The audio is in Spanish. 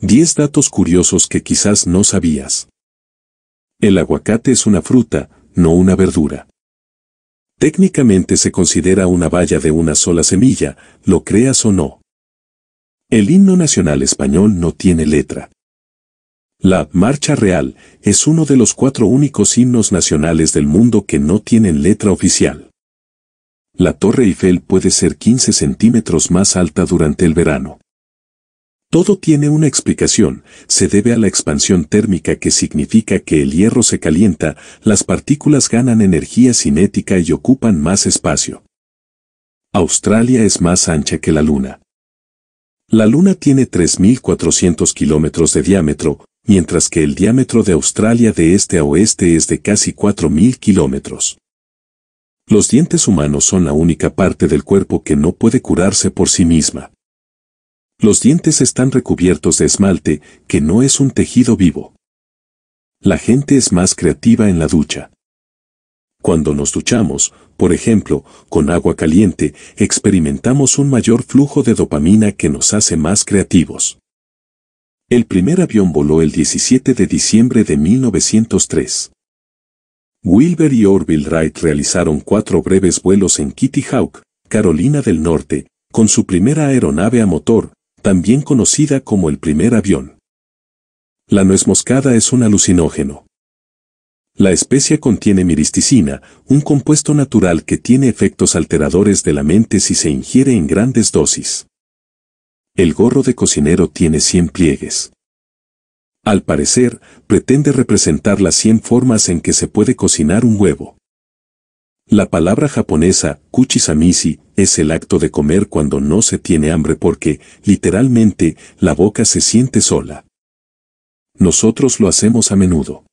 10 datos curiosos que quizás no sabías. El aguacate es una fruta, no una verdura. Técnicamente se considera una valla de una sola semilla, lo creas o no. El himno nacional español no tiene letra. La Marcha Real es uno de los cuatro únicos himnos nacionales del mundo que no tienen letra oficial. La Torre Eiffel puede ser 15 centímetros más alta durante el verano. Todo tiene una explicación, se debe a la expansión térmica que significa que el hierro se calienta, las partículas ganan energía cinética y ocupan más espacio. Australia es más ancha que la Luna. La Luna tiene 3.400 kilómetros de diámetro, mientras que el diámetro de Australia de este a oeste es de casi 4.000 kilómetros. Los dientes humanos son la única parte del cuerpo que no puede curarse por sí misma. Los dientes están recubiertos de esmalte, que no es un tejido vivo. La gente es más creativa en la ducha. Cuando nos duchamos, por ejemplo, con agua caliente, experimentamos un mayor flujo de dopamina que nos hace más creativos. El primer avión voló el 17 de diciembre de 1903. Wilbur y Orville Wright realizaron cuatro breves vuelos en Kitty Hawk, Carolina del Norte, con su primera aeronave a motor, también conocida como el primer avión. La nuez moscada es un alucinógeno. La especie contiene miristicina, un compuesto natural que tiene efectos alteradores de la mente si se ingiere en grandes dosis. El gorro de cocinero tiene 100 pliegues. Al parecer, pretende representar las 100 formas en que se puede cocinar un huevo. La palabra japonesa, kuchisamisi, es el acto de comer cuando no se tiene hambre porque, literalmente, la boca se siente sola. Nosotros lo hacemos a menudo.